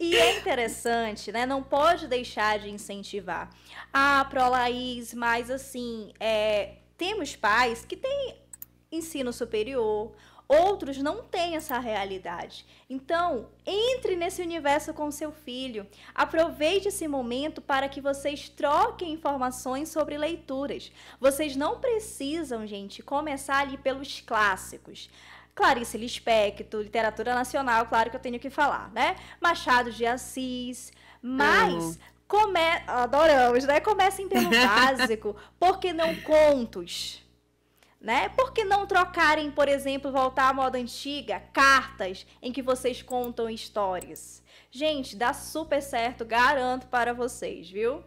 E é interessante, né? Não pode deixar de incentivar. Ah, Pro Laís, mas assim, é, temos pais que têm ensino superior, outros não têm essa realidade. Então, entre nesse universo com seu filho. Aproveite esse momento para que vocês troquem informações sobre leituras. Vocês não precisam, gente, começar ali pelos clássicos. Clarice Lispector, literatura nacional, claro que eu tenho que falar, né? Machado de Assis, mas oh. come... adoramos, né? Comecem pelo básico, porque não contos. Né? Por que não trocarem, por exemplo, voltar à moda antiga, cartas em que vocês contam histórias? Gente, dá super certo, garanto para vocês, viu?